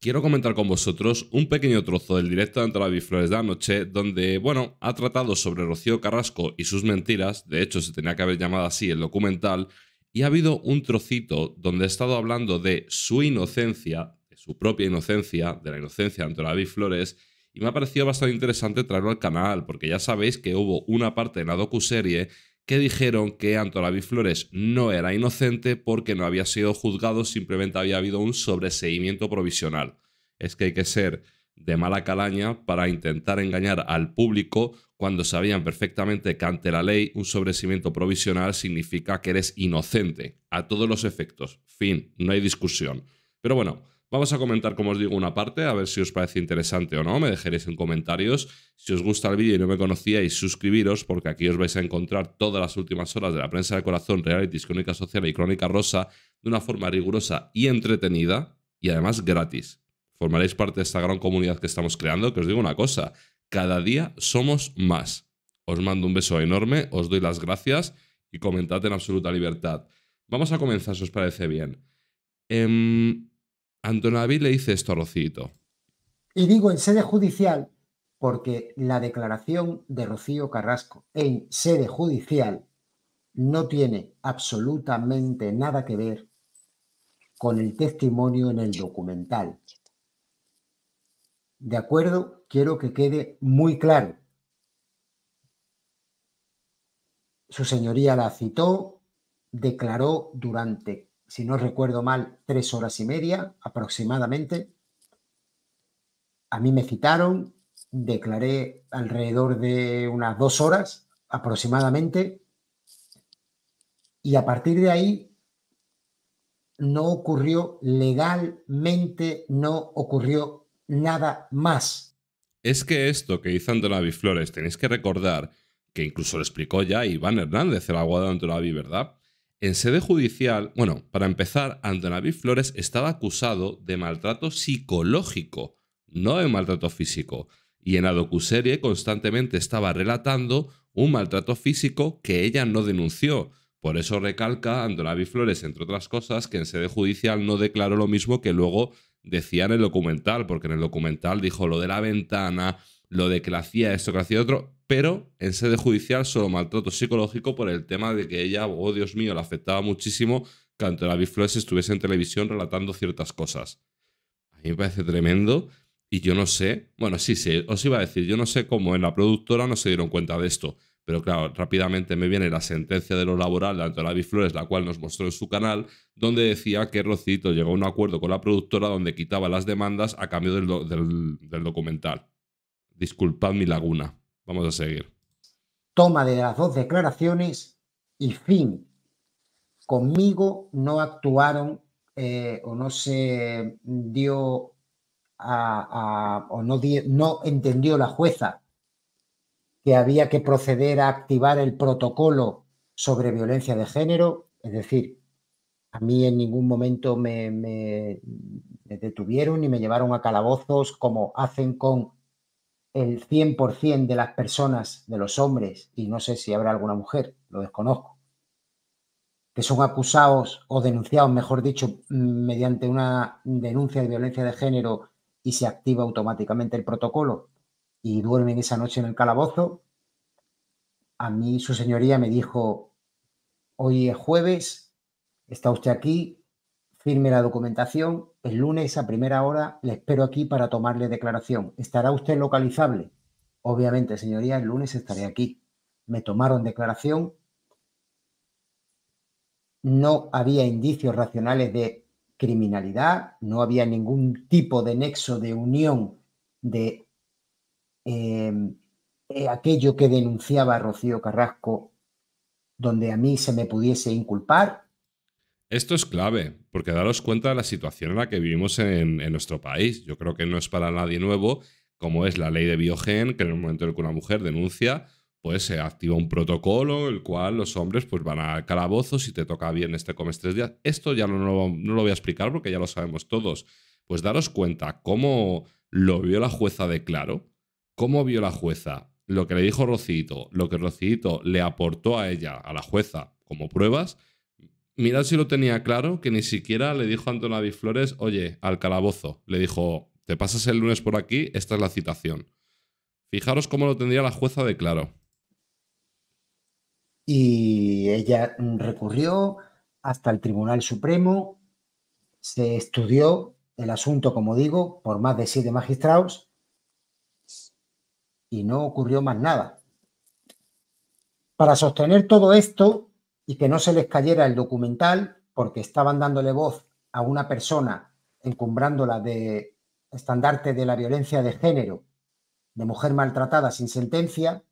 quiero comentar con vosotros un pequeño trozo del directo de Antonio Flores de anoche, donde, bueno, ha tratado sobre Rocío Carrasco y sus mentiras, de hecho se tenía que haber llamado así el documental, y ha habido un trocito donde ha estado hablando de su inocencia, de su propia inocencia, de la inocencia de Antonio Flores, y me ha parecido bastante interesante traerlo al canal, porque ya sabéis que hubo una parte en la docuserie que dijeron que Antolavi Flores no era inocente porque no había sido juzgado, simplemente había habido un sobreseimiento provisional. Es que hay que ser de mala calaña para intentar engañar al público cuando sabían perfectamente que ante la ley un sobreseimiento provisional significa que eres inocente a todos los efectos. Fin, no hay discusión. Pero bueno, Vamos a comentar, como os digo, una parte, a ver si os parece interesante o no. Me dejaréis en comentarios. Si os gusta el vídeo y no me conocíais, suscribiros, porque aquí os vais a encontrar todas las últimas horas de la prensa de corazón, realities, crónica social y crónica rosa de una forma rigurosa y entretenida, y además gratis. Formaréis parte de esta gran comunidad que estamos creando, que os digo una cosa, cada día somos más. Os mando un beso enorme, os doy las gracias y comentad en absoluta libertad. Vamos a comenzar, si os parece bien. Em, Antonaví le dice esto a Rocito. Y digo en sede judicial porque la declaración de Rocío Carrasco en sede judicial no tiene absolutamente nada que ver con el testimonio en el documental. ¿De acuerdo? Quiero que quede muy claro. Su señoría la citó, declaró durante si no recuerdo mal, tres horas y media aproximadamente. A mí me citaron, declaré alrededor de unas dos horas aproximadamente y a partir de ahí no ocurrió legalmente, no ocurrió nada más. Es que esto que hizo Antonavi Flores, tenéis que recordar que incluso lo explicó ya Iván Hernández, el abogado de Antonavi, ¿verdad? En sede judicial, bueno, para empezar, Antonavi Flores estaba acusado de maltrato psicológico, no de maltrato físico. Y en la docuserie constantemente estaba relatando un maltrato físico que ella no denunció. Por eso recalca Antonaví Flores, entre otras cosas, que en sede judicial no declaró lo mismo que luego decía en el documental, porque en el documental dijo lo de la ventana, lo de que la hacía esto, que hacía otro pero en sede judicial solo maltrato psicológico por el tema de que ella, oh Dios mío, la afectaba muchísimo que Abby Flores estuviese en televisión relatando ciertas cosas. A mí me parece tremendo y yo no sé, bueno, sí, sí, os iba a decir, yo no sé cómo en la productora no se dieron cuenta de esto, pero claro, rápidamente me viene la sentencia de lo laboral de Abby Flores, la cual nos mostró en su canal, donde decía que Rocito llegó a un acuerdo con la productora donde quitaba las demandas a cambio del documental. Disculpad mi laguna. Vamos a seguir. Toma de las dos declaraciones y fin. Conmigo no actuaron eh, o no se dio o no, no entendió la jueza que había que proceder a activar el protocolo sobre violencia de género, es decir, a mí en ningún momento me, me, detuvieron ni me llevaron a calabozos como hacen con el 100% de las personas, de los hombres, y no sé si habrá alguna mujer, lo desconozco, que son acusados o denunciados, mejor dicho, mediante una denuncia de violencia de género y se activa automáticamente el protocolo y duermen esa noche en el calabozo, a mí su señoría me dijo, hoy es jueves, está usted aquí, firme la documentación. El lunes a primera hora le espero aquí para tomarle declaración. ¿Estará usted localizable? Obviamente, señoría, el lunes estaré aquí. Me tomaron declaración. No había indicios racionales de criminalidad, no había ningún tipo de nexo de unión de em, aquello que denunciaba Rocío Carrasco donde a mí se me pudiese inculpar. Esto es clave, porque daros cuenta de la situación en la que vivimos en, nuestro país. Yo creo que no es para nadie nuevo, como es la ley de biogen, que en el momento en el que una mujer denuncia, pues se activa un protocolo el cual los hombres pues, van al calabozo, si te toca bien este comes tres días. Esto ya no, no lo voy a explicar porque ya lo sabemos todos. Pues daros cuenta cómo lo vio la jueza de Claro, cómo vio la jueza lo que le dijo Rocito, lo que Rocito le aportó a ella, a la jueza, como pruebas, mirad si lo tenía claro, que ni siquiera le dijo a Antonio Flores, oye, al calabozo. Le dijo, te pasas el lunes por aquí, esta es la citación. Fijaros cómo lo tendría la jueza de claro. Y ella recurrió hasta el Tribunal Supremo, se estudió el asunto, como digo, por más de siete magistrados y no ocurrió más nada. Para sostener todo esto, y que no se les cayera el documental porque estaban dándole voz a una persona encumbrándola de estandarte de la violencia de género, de mujer maltratada sin sentencia.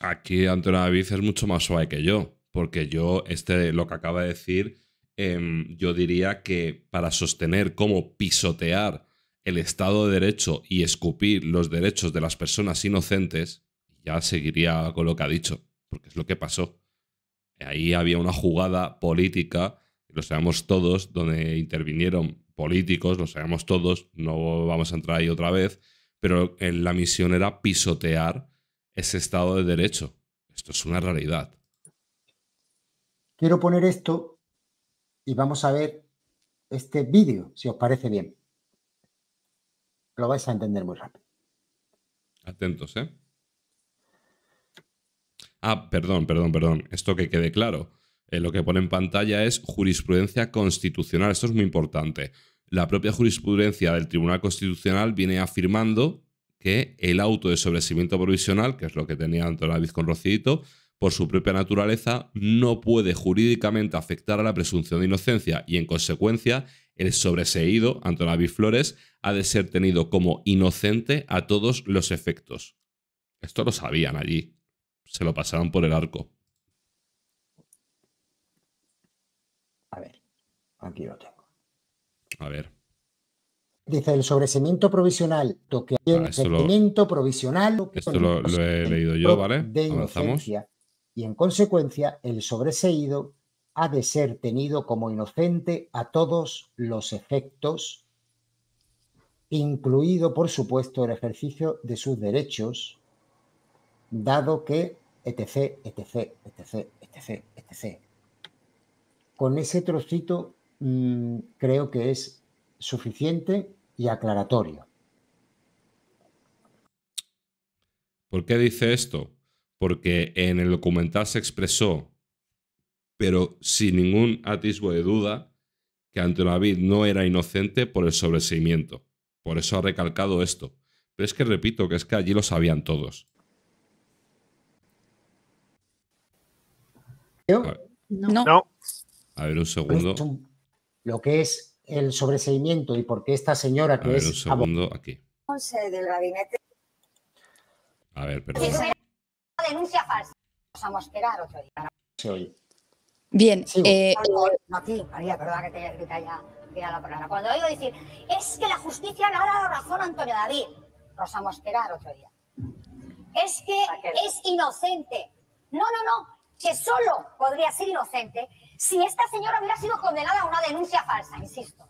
Aquí Antonio David es mucho más suave que yo, porque yo, este, lo que acaba de decir, em, yo diría que para sostener cómo pisotear el Estado de Derecho y escupir los derechos de las personas inocentes, ya seguiría con lo que ha dicho, porque es lo que pasó. Ahí había una jugada política, lo sabemos todos, donde intervinieron políticos, lo sabemos todos, no vamos a entrar ahí otra vez, pero la misión era pisotear ese Estado de Derecho. Esto es una realidad. Quiero poner esto y vamos a ver este vídeo, si os parece bien. Lo vais a entender muy rápido. Atentos, ¿eh? Ah, perdón, perdón, perdón. Esto que quede claro. Eh, lo que pone en pantalla es jurisprudencia constitucional. Esto es muy importante. La propia jurisprudencia del Tribunal Constitucional viene afirmando que el auto de sobreseimiento provisional, que es lo que tenía Antonavis con Rocidito, por su propia naturaleza, no puede jurídicamente afectar a la presunción de inocencia y, en consecuencia, el sobreseído, Antonavi Flores, ha de ser tenido como inocente a todos los efectos. Esto lo sabían allí se lo pasaron por el arco. A ver, aquí lo tengo. A ver. Dice el sobreseimiento provisional, toque provisional. Ah, esto lo, he leído yo, ¿vale? De inocencia... Y en consecuencia, el sobreseído ha de ser tenido como inocente a todos los efectos, incluido, por supuesto, el ejercicio de sus derechos dado que etc, etc, etc, etc, etc. Con ese trocito mm, creo que es suficiente y aclaratorio. ¿Por qué dice esto? Porque en el documental se expresó, pero sin ningún atisbo de duda, que David no era inocente por el sobreseimiento. Por eso ha recalcado esto. Pero es que repito que es que allí lo sabían todos. No. A ver, un segundo. Lo que es el sobreseimiento y por qué esta señora que es. aquí. Del gabinete. A ver, perdón. denuncia falsa. Vamos a otro día. Bien, María, perdona que te, que ya. la palabra. Cuando oigo decir, es que la justicia le ha dado razón a Antonio David, vamos a esperar otro día. Es que es inocente. No, no, no, que solo podría ser inocente si esta señora hubiera sido condenada a una denuncia falsa, insisto.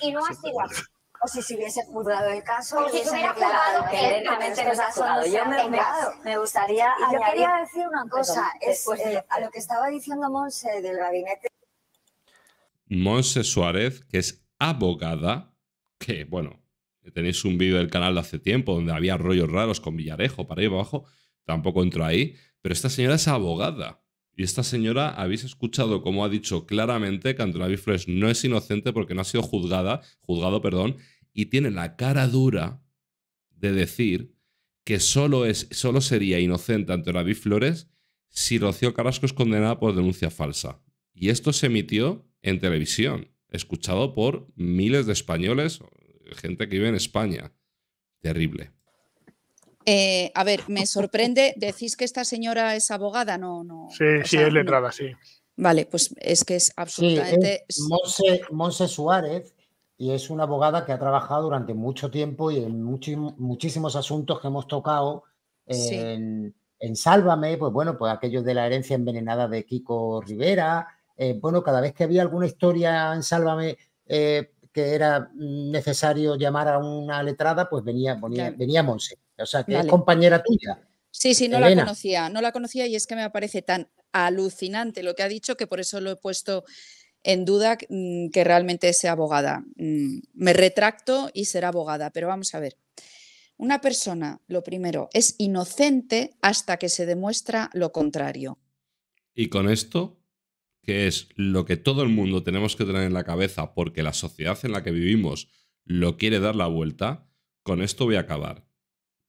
Y no ha sido así. O si se hubiese juzgado el caso, o si se hubiera juzgado directamente ha ha Yo me, me, me gustaría. yo quería decir una cosa eh, a lo que estaba diciendo Monse del gabinete. Monse Suárez, que es abogada, que bueno, tenéis un vídeo del canal de hace tiempo donde había rollos raros con Villarejo para ahí abajo, tampoco entro ahí, pero esta señora es abogada y esta señora, habéis escuchado como ha dicho claramente que Antonavi Flores no es inocente porque no ha sido juzgada, juzgado, perdón, y tiene la cara dura de decir que solo, es, solo sería inocente Antonavi Flores si Rocío Carrasco es condenada por denuncia falsa. Y esto se emitió en televisión, escuchado por miles de españoles, gente que vive en España. Terrible. Eh, a ver, me sorprende, decís que esta señora es abogada, no, no. Sí, sí, es letrada, sí. Vale, pues es que es absolutamente. Sí, Monse, Suárez y es una abogada que ha trabajado durante mucho tiempo y en muchísimos, asuntos que hemos tocado en, Sálvame, pues bueno, pues aquellos de la herencia envenenada de Kiko Rivera. Eh, bueno, cada vez que había alguna historia en Sálvame eh, que era necesario llamar a una letrada, pues venía, O sea, que es compañera tuya. Sí, sí, no la conocía, no la conocía y es que me parece tan alucinante lo que ha dicho que por eso lo he puesto en duda mm, que realmente sea abogada. Mm, me retracto y será abogada, pero vamos a ver. Una persona, lo primero, es inocente hasta que se demuestra lo contrario. Y con esto que es lo que todo el mundo tenemos que tener en la cabeza porque la sociedad en la que vivimos lo quiere dar la vuelta, con esto voy a acabar.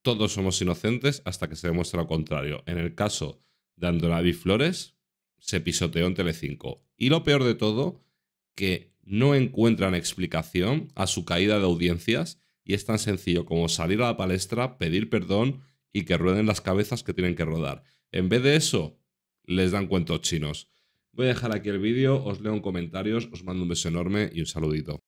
Todos somos inocentes hasta que se demuestre lo contrario. En el caso de Andonavi Flores, se pisoteó en Telecinco. Y lo peor de todo, que no encuentran explicación a su caída de audiencias y es tan sencillo como salir a la palestra, pedir perdón y que rueden las cabezas que tienen que rodar. En vez de eso, les dan cuentos chinos. Voy a dejar aquí el vídeo, os leo en comentarios, os mando un beso enorme y un saludito.